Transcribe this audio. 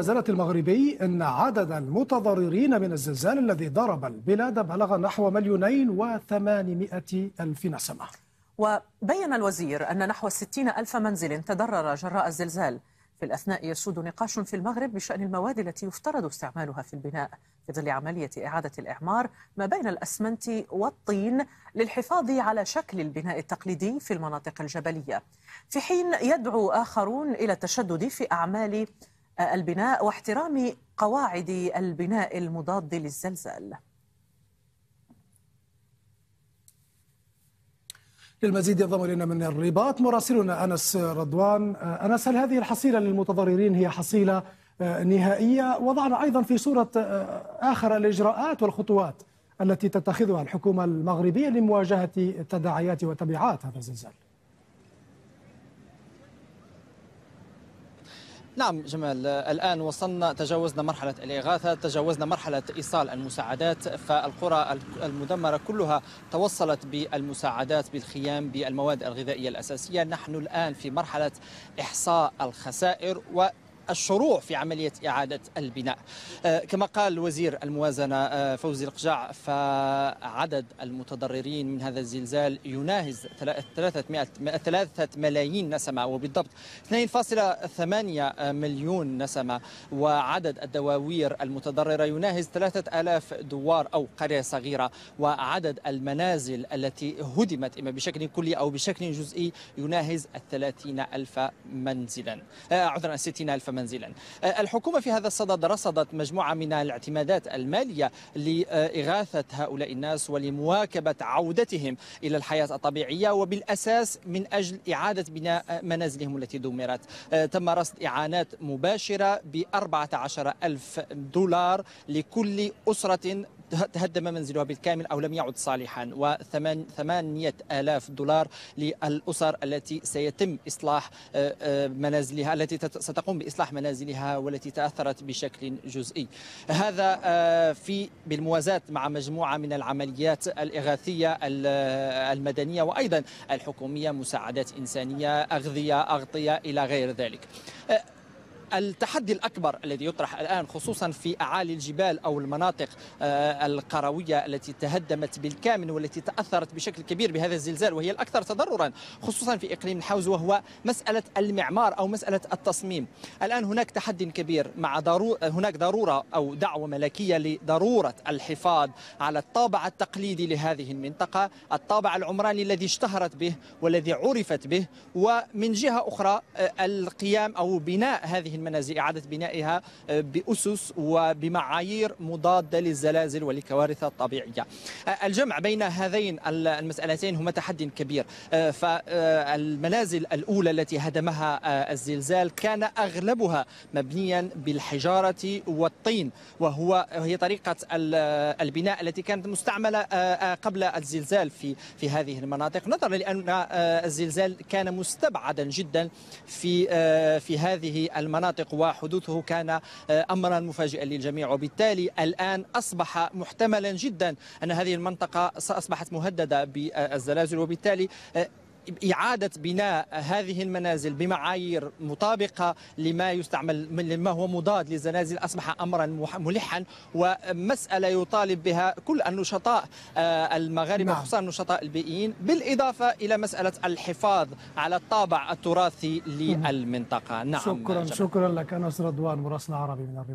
وزارة المغربي أن عدد المتضررين من الزلزال الذي ضرب البلاد بلغ نحو مليونين وثمانمائة ألف نسمة وبين الوزير أن نحو ستين ألف منزل تضرر جراء الزلزال في الأثناء يسود نقاش في المغرب بشأن المواد التي يفترض استعمالها في البناء في ظل عملية إعادة الإعمار ما بين الأسمنت والطين للحفاظ على شكل البناء التقليدي في المناطق الجبلية في حين يدعو آخرون إلى التشدد في أعمال البناء واحترام قواعد البناء المضاد للزلزال للمزيد ينضم الينا من الرباط مراسلنا انس رضوان انس هل هذه الحصيله للمتضررين هي حصيله آه، نهائيه وضعنا ايضا في صوره آه، اخر الاجراءات والخطوات التي تتخذها الحكومه المغربيه لمواجهه تداعيات وتبعات هذا الزلزال نعم جمال الآن وصلنا تجاوزنا مرحلة الإغاثة تجاوزنا مرحلة إيصال المساعدات فالقرى المدمرة كلها توصلت بالمساعدات بالخيام بالمواد الغذائية الأساسية نحن الآن في مرحلة إحصاء الخسائر و الشروع في عملية إعادة البناء آه، كما قال وزير الموازنة آه، فوزي القجاع فعدد المتضررين من هذا الزلزال يناهز 300 3 ملايين نسمة وبالضبط 2.8 مليون نسمة وعدد الدواوير المتضررة يناهز 3000 دوار أو قرية صغيرة وعدد المنازل التي هدمت إما بشكل كلي أو بشكل جزئي يناهز 30 ألف منزلا آه، عذرا 60 ألف منزلا أه، الحكومة في هذا الصدد رصدت مجموعة من الاعتمادات المالية لإغاثة هؤلاء الناس ولمواكبة عودتهم إلى الحياة الطبيعية وبالأساس من أجل إعادة بناء منازلهم التي دمرت أه، تم رصد إعانات مباشرة ب 14 ألف دولار لكل أسرة تهدم منزلها بالكامل أو لم يعد صالحا وثمانية آلاف دولار للأسر التي سيتم إصلاح آه، آه، منازلها التي ستقوم بإصلاح منازلها والتي تأثرت بشكل جزئي هذا آه، في بالموازاة مع مجموعة من العمليات الإغاثية المدنية وأيضا الحكومية مساعدات إنسانية أغذية أغطية إلى غير ذلك التحدي الأكبر الذي يطرح الآن خصوصا في أعالي الجبال أو المناطق آه، القروية التي تهدمت بالكامل والتي تأثرت بشكل كبير بهذا الزلزال وهي الأكثر تضررا خصوصا في إقليم الحوز وهو مسألة المعمار أو مسألة التصميم الآن هناك تحدي كبير مع ضرو... هناك ضرورة أو دعوة ملكية لضرورة الحفاظ على الطابع التقليدي لهذه المنطقة الطابع العمراني الذي اشتهرت به والذي عرفت به ومن جهة أخرى آه، القيام أو بناء هذه المنازل إعادة بنائها آه، بأسس وبمعايير مضادة للزلازل ولكوارث الطبيعية آه، الجمع بين هذين المسألتين هما تحدي كبير آه، فالمنازل الأولى التي هدمها الزلزال كان أغلبها مبنيا بالحجارة والطين وهو هي طريقة البناء التي كانت مستعملة قبل الزلزال في في هذه المناطق نظرا لأن الزلزال كان مستبعدا جدا في في هذه المناطق المناطق وحدوثه كان آه، أمرا مفاجئا للجميع وبالتالي الآن أصبح محتملا جدا أن هذه المنطقة أصبحت مهددة بالزلازل وبالتالي آه، إعادة بناء هذه المنازل بمعايير مطابقة لما يستعمل لما هو مضاد للزلازل أصبح أمرا ملحا ومسألة يطالب بها كل النشطاء آه، المغاربة نعم. خصوصا النشطاء البيئيين بالإضافة إلى مسألة الحفاظ على الطابع التراثي للمنطقة نعم شكرا جميل. شكرا لك أنس رضوان مراسل عربي من الرباط